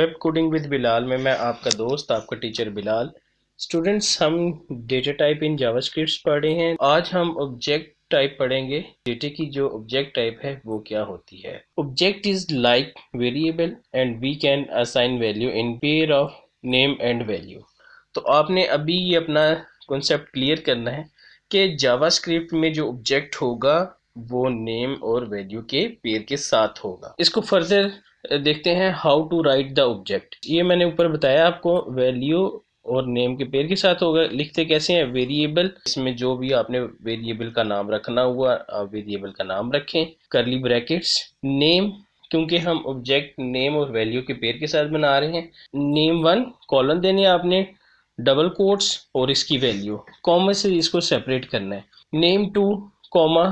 web coding with Bilal में मैं आपका दोस्त आपका टीचर बिलाल स्टूडेंट्स हम डेटा टाइप इन जावास्क्रिप्ट पढ़े हैं आज हम ऑब्जेक्ट टाइप पढ़ेंगे डेटा की जो ऑब्जेक्ट टाइप है वो क्या होती है object is like variable and we can assign value in pair of name and value तो आपने अभी ये अपना कॉन्सेप्ट क्लियर करना है कि जावा में जो ऑब्जेक्ट होगा वो नेम और वैल्यू के पेयर के साथ होगा इसको फर्दर देखते हैं how to write the object ये मैंने ऊपर बताया आपको वैल्यू और नेम के पेयर के साथ होगा लिखते कैसे हैं वेरिएबल इसमें जो भी आपने वेरिएबल का नाम रखना हुआ आप वेरिएबल का नाम रखें करली ब्रैकेट्स नेम क्योंकि हम ऑब्जेक्ट नेम और वैल्यू के पेयर के साथ बना रहे हैं नेम वन कॉलम देने आपने डबल कोट्स और इसकी वैल्यू कॉमा से इसको सेपरेट करना है name two comma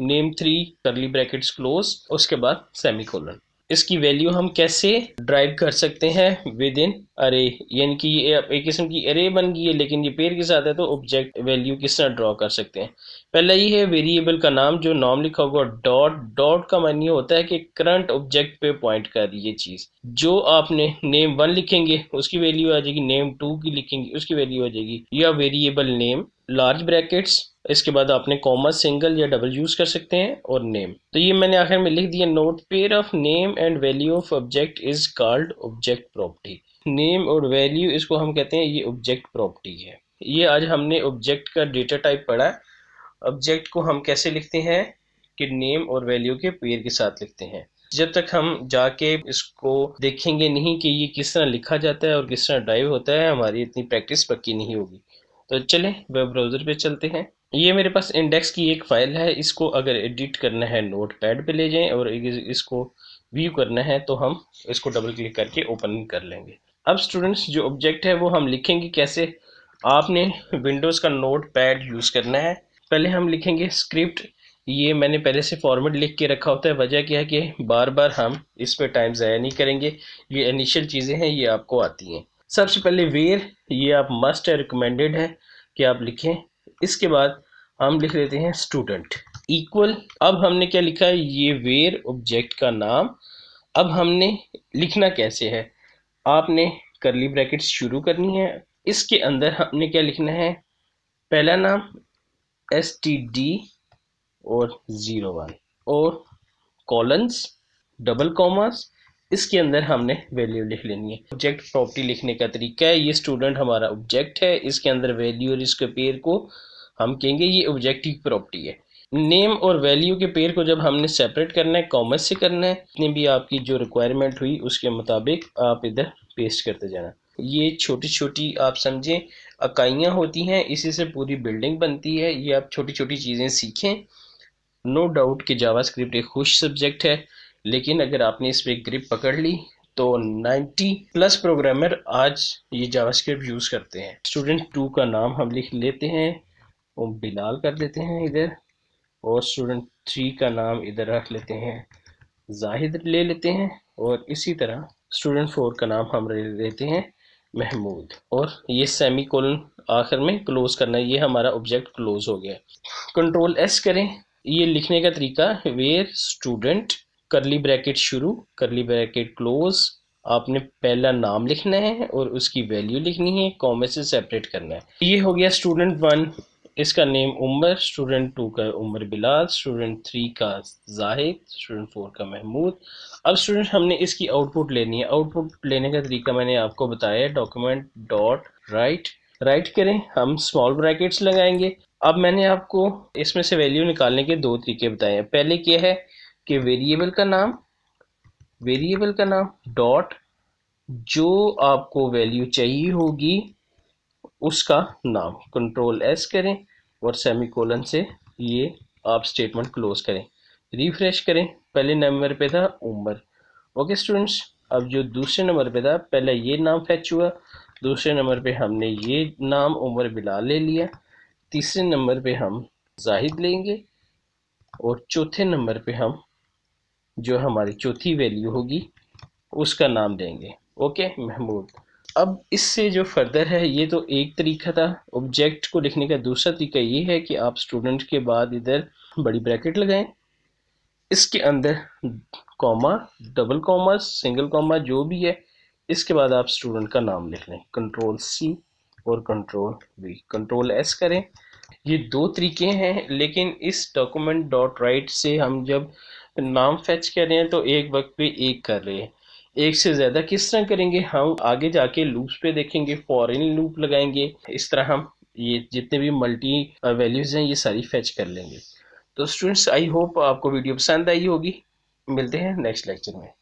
name three curly brackets close उसके बाद सेमी कोलन इसकी वैल्यू हम कैसे ड्राइव कर सकते हैं विद इन अरे यानी कि एक किस्म की अरे बन गई है लेकिन ये पेड़ के साथ है तो ऑब्जेक्ट वैल्यू किस तरह ड्रॉ कर सकते हैं पहला ये है वेरिएबल का नाम जो नॉम लिखा होगा डॉट डॉट का मान ये होता है कि करंट ऑब्जेक्ट पे पॉइंट कर रही है चीज़ जो आपने नेम वन लिखेंगे उसकी वैल्यू आ जाएगी नेम टू की लिखेंगे उसकी वैल्यू आ जाएगी या वेरिएबल नेम लार्ज ब्रैकेट्स इसके बाद आपने कॉमा सिंगल या डबल यूज़ कर सकते हैं और नेम तो ये मैंने आखिर में लिख दिया note pair of name and value of object is called object property name और वैल्यू इसको हम कहते हैं ये ऑब्जेक्ट प्रॉपर्टी है ये आज हमने ऑब्जेक्ट का डेटा टाइप पढ़ा ऑब्जेक्ट को हम कैसे लिखते हैं कि नेम और वैल्यू के पेयर के साथ लिखते हैं जब तक हम जाके इसको देखेंगे नहीं कि ये किस तरह लिखा जाता है और किस तरह ड्राइव होता है हमारी इतनी प्रैक्टिस पक्की नहीं होगी तो चले वेब ब्राउज़र पे चलते हैं ये मेरे पास इंडेक्स की एक फ़ाइल है इसको अगर एडिट करना है नोट पैड पर ले जाए और इसको व्यू करना है तो हम इसको डबल क्लिक करके ओपन कर लेंगे अब स्टूडेंट्स जो ऑब्जेक्ट है वो हम लिखेंगे कैसे आपने विंडोज़ का नोट पैड यूज़ करना है पहले हम लिखेंगे स्क्रिप्ट ये मैंने पहले से फॉर्मेट लिख के रखा होता है वजह क्या है कि बार बार हम इस पर टाइम ज़ाया नहीं करेंगे ये इनिशियल चीज़ें हैं ये आपको आती हैं सबसे पहले वेर ये आप मस्ट है रिकमेंडेड है कि आप लिखें इसके बाद हम लिख लेते हैं स्टूडेंट इक्वल अब हमने क्या लिखा है ये वेर ऑब्जेक्ट का नाम अब हमने लिखना कैसे है आपने करली ब्रैकेट शुरू करनी है इसके अंदर हमने क्या लिखना है पहला नाम एस टी डी और ज़ीरो वन और कॉलन्स डबल कॉमर्स इसके अंदर हमने वैल्यू लिख लेनी है ऑब्जेक्ट प्रॉपर्टी लिखने का तरीका है ये स्टूडेंट हमारा ऑब्जेक्ट है इसके अंदर वैल्यू और इसके पेयर को हम कहेंगे ये ऑब्जेक्टिव प्रॉपर्टी है नेम और वैल्यू के पेयर को जब हमने सेपरेट करना है कॉमर्स से करना है जितनी भी आपकी जो रिक्वायरमेंट हुई उसके मुताबिक आप इधर पेस्ट करते जाना ये छोटी छोटी आप समझें इकाइयाँ होती हैं इसी से पूरी बिल्डिंग बनती है ये आप छोटी छोटी चीज़ें सीखें नो डाउट कि जावास्क्रिप्ट एक खुश सब्जेक्ट है लेकिन अगर आपने इस पर ग्रिप पकड़ ली तो 90 प्लस प्रोग्रामर आज ये जावास्क्रिप्ट यूज़ करते हैं स्टूडेंट टू का नाम हम लिख लेते हैं वो बिलाल कर लेते हैं इधर और स्टूडेंट थ्री का नाम इधर रख लेते हैं जाहिद ले लेते हैं और इसी तरह स्टूडेंट फोर का नाम हम ले लेते हैं महमूद और ये सेमी कोलन आखिर में क्लोज़ करना ये हमारा ऑब्जेक्ट क्लोज़ हो गया कंट्रोल एस करें ये लिखने का तरीका वेयर स्टूडेंट करली ब्रैकेट शुरू करली ब्रैकेट क्लोज आपने पहला नाम लिखना है और उसकी वैल्यू लिखनी है कॉमे से सेपरेट करना है ये हो गया स्टूडेंट वन इसका नेम उमर स्टूडेंट टू का उमर बिलाल स्टूडेंट थ्री का जाहिद स्टूडेंट फोर का महमूद अब स्टूडेंट हमने इसकी आउटपुट लेनी है आउटपुट लेने का तरीका मैंने आपको बताया डॉक्यूमेंट डॉट राइट राइट करें हम स्मॉल ब्रैकेट्स लगाएंगे अब मैंने आपको इसमें से वैल्यू निकालने के दो तरीके बताए हैं पहले क्या है के वेरिएबल का नाम वेरिएबल का नाम डॉट जो आपको वैल्यू चाहिए होगी उसका नाम कंट्रोल एस करें और सेमी कोलन से ये आप स्टेटमेंट क्लोज करें रिफ्रेश करें पहले नंबर पे था उमर ओके स्टूडेंट्स अब जो दूसरे नंबर पे था पहले ये नाम फैच हुआ दूसरे नंबर पे हमने ये नाम उमर बिलाल ले लिया तीसरे नंबर पे हम जाहिद लेंगे और चौथे नंबर पे हम जो हमारी चौथी वैल्यू होगी उसका नाम देंगे ओके महमूद अब इससे जो फर्दर है ये तो एक तरीका था ऑब्जेक्ट को लिखने का दूसरा तरीका ये है कि आप स्टूडेंट के बाद इधर बड़ी ब्रैकेट लगाएं इसके अंदर comma double comma single comma जो भी है इसके बाद आप स्टूडेंट का नाम लिख लें कंट्रोल सी और कंट्रोल वी कंट्रोल एस करें ये दो तरीके हैं लेकिन इस डॉक्यूमेंट डॉट राइट से हम जब नाम फेच कर रहे हैं तो एक वक्त पे एक कर रहे हैं एक से ज़्यादा किस तरह करेंगे हम आगे जाके लूप्स पे देखेंगे फॉरेन लूप लगाएंगे इस तरह हम ये जितने भी मल्टी वैल्यूज़ हैं ये सारी फेच कर लेंगे तो स्टूडेंट्स आई होप आपको वीडियो पसंद आई होगी मिलते हैं नेक्स्ट लेक्चर में